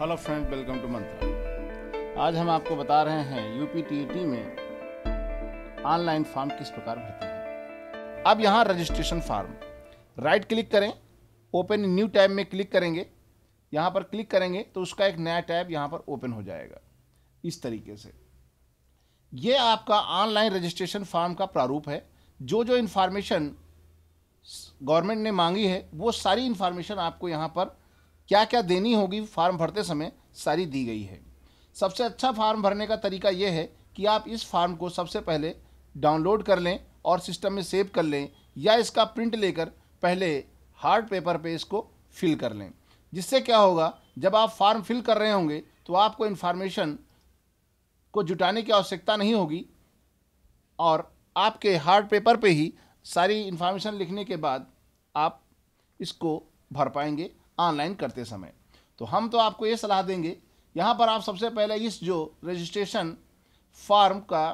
hello friend welcome to मंत्र आज हम आपको बता रहे हैं यूपीटीटी टी में ऑनलाइन फॉर्म किस प्रकार भरते हैं अब यहाँ रजिस्ट्रेशन फॉर्म राइट क्लिक करें ओपन न्यू टैब में क्लिक करेंगे यहाँ पर क्लिक करेंगे तो उसका एक नया टैब यहाँ पर ओपन हो जाएगा इस तरीके से ये आपका ऑनलाइन रजिस्ट्रेशन फॉर्म का प्रारूप है जो जो इन्फॉर्मेशन गवर्नमेंट ने मांगी है वो सारी इन्फॉर्मेशन आपको यहाँ पर क्या क्या देनी होगी फार्म भरते समय सारी दी गई है सबसे अच्छा फार्म भरने का तरीका यह है कि आप इस फार्म को सबसे पहले डाउनलोड कर लें और सिस्टम में सेव कर लें या इसका प्रिंट लेकर पहले हार्ड पेपर पे इसको फिल कर लें जिससे क्या होगा जब आप फार्म फिल कर रहे होंगे तो आपको इन्फॉर्मेशन को जुटाने की आवश्यकता नहीं होगी और आपके हार्ड पेपर पे ही सारी इन्फॉर्मेशन लिखने के बाद आप इसको भर पाएंगे ऑनलाइन करते समय तो हम तो आपको ये सलाह देंगे यहाँ पर आप सबसे पहले इस जो रजिस्ट्रेशन फॉर्म का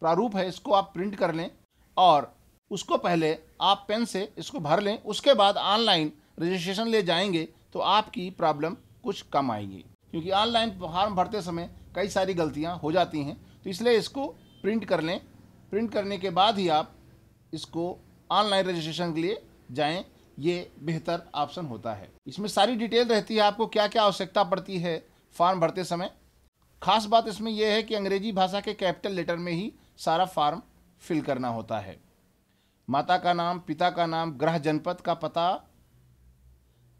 प्रारूप है इसको आप प्रिंट कर लें और उसको पहले आप पेन से इसको भर लें उसके बाद ऑनलाइन रजिस्ट्रेशन ले जाएंगे तो आपकी प्रॉब्लम कुछ कम आएगी क्योंकि ऑनलाइन फॉर्म भरते समय कई सारी गलतियाँ हो जाती हैं तो इसलिए इसको प्रिंट कर लें प्रिंट करने के बाद ही आप इसको ऑनलाइन रजिस्ट्रेशन के लिए जाएं ये बेहतर ऑप्शन होता है इसमें सारी डिटेल रहती है आपको क्या क्या आवश्यकता पड़ती है फॉर्म भरते समय खास बात इसमें यह है कि अंग्रेजी भाषा के कैपिटल लेटर में ही सारा फॉर्म फिल करना होता है माता का नाम पिता का नाम ग्रह जनपद का पता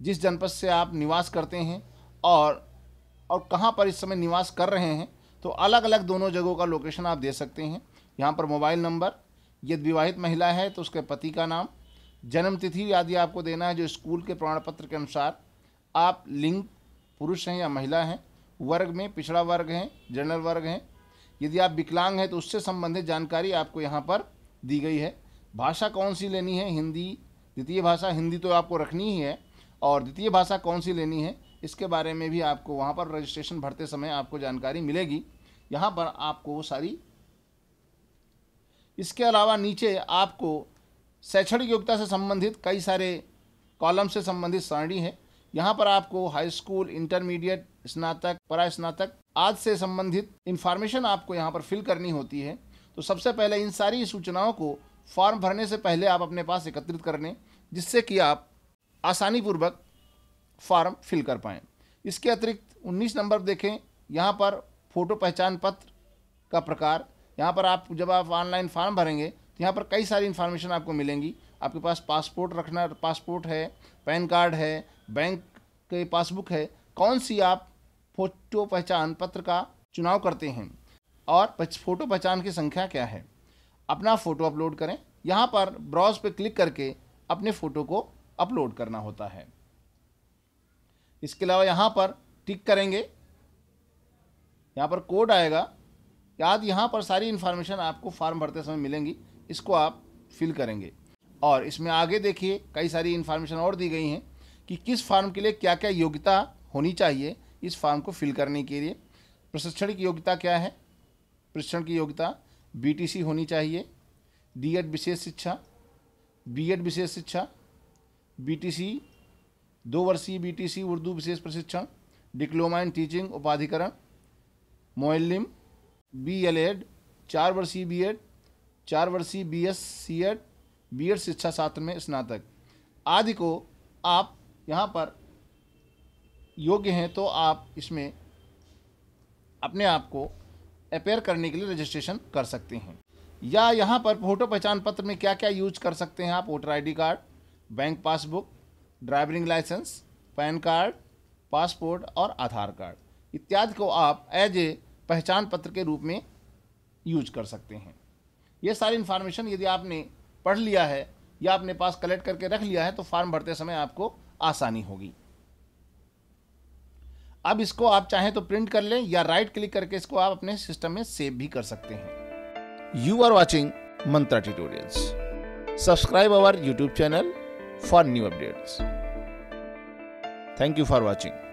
जिस जनपद से आप निवास करते हैं और और कहाँ पर इस समय निवास कर रहे हैं तो अलग अलग दोनों जगहों का लोकेशन आप दे सकते हैं यहाँ पर मोबाइल नंबर यदि विवाहित महिला है तो उसके पति का नाम जन्म तिथि आदि आपको देना है जो स्कूल के प्रमाण पत्र के अनुसार आप लिंग पुरुष हैं या महिला हैं वर्ग में पिछड़ा वर्ग हैं जनरल वर्ग हैं यदि आप विकलांग हैं तो उससे संबंधित जानकारी आपको यहाँ पर दी गई है भाषा कौन सी लेनी है हिंदी द्वितीय भाषा हिंदी तो आपको रखनी ही है और द्वितीय भाषा कौन सी लेनी है इसके बारे में भी आपको वहाँ पर रजिस्ट्रेशन भरते समय आपको जानकारी मिलेगी यहाँ पर आपको वो सारी इसके अलावा नीचे आपको शैक्षणिक योग्यता से संबंधित कई सारे कॉलम से संबंधित सारणी है यहाँ पर आपको हाई स्कूल इंटरमीडिएट स्नातक परा स्नातक आज से संबंधित इन्फॉर्मेशन आपको यहाँ पर फिल करनी होती है तो सबसे पहले इन सारी सूचनाओं को फॉर्म भरने से पहले आप अपने पास एकत्रित कर लें जिससे कि आप आसानीपूर्वक फॉर्म फिल कर पाएँ इसके अतिरिक्त 19 नंबर देखें यहाँ पर फ़ोटो पहचान पत्र का प्रकार यहाँ पर आप जब आप ऑनलाइन फॉर्म भरेंगे तो यहाँ पर कई सारी इन्फॉर्मेशन आपको मिलेंगी आपके पास पासपोर्ट रखना पासपोर्ट है पैन कार्ड है बैंक के पासबुक है कौन सी आप फोटो पहचान पत्र का चुनाव करते हैं और फ़ोटो पहचान की संख्या क्या है अपना फ़ोटो अपलोड करें यहाँ पर ब्राउज पर क्लिक करके अपने फ़ोटो को अपलोड करना होता है इसके अलावा यहाँ पर टिक करेंगे यहाँ पर कोड आएगा याद यहाँ पर सारी इन्फॉर्मेशन आपको फॉर्म भरते समय मिलेंगी इसको आप फिल करेंगे और इसमें आगे देखिए कई सारी इन्फॉर्मेशन और दी गई हैं कि किस फार्म के लिए क्या क्या योग्यता होनी चाहिए इस फार्म को फिल करने के लिए प्रशिक्षण की योग्यता क्या है प्रशिक्षण की योग्यता बी होनी चाहिए डी विशेष शिक्षा बी विशेष शिक्षा सी दो वर्षीय सी उर्दू विशेष प्रशिक्षण डिप्लोमा इन टीचिंग उपाधिकरण मोलिम बी एल एड चार वर्षीय बी एड चार वर्षीय B S C Ed B Ed शिक्षा शास्त्र में स्नातक आदि को आप यहाँ पर योग्य हैं तो आप इसमें अपने आप को अपेयर करने के लिए रजिस्ट्रेशन कर सकते हैं या यहाँ पर फोटो पहचान पत्र में क्या क्या यूज कर सकते हैं आप voter ID card bank passbook driving licence PAN card passport और आधार कार्ड इत्यादि को आप एज ए पहचान पत्र के रूप में यूज कर सकते हैं ये सारी इन्फॉर्मेशन यदि आपने पढ़ लिया है या आपने पास कलेक्ट करके रख लिया है तो फॉर्म भरते समय आपको आसानी होगी अब इसको आप चाहें तो प्रिंट कर लें या राइट क्लिक करके इसको आप अपने सिस्टम में सेव भी कर सकते हैं you are watching Mantra tutorials subscribe our YouTube channel for new updates thank you for watching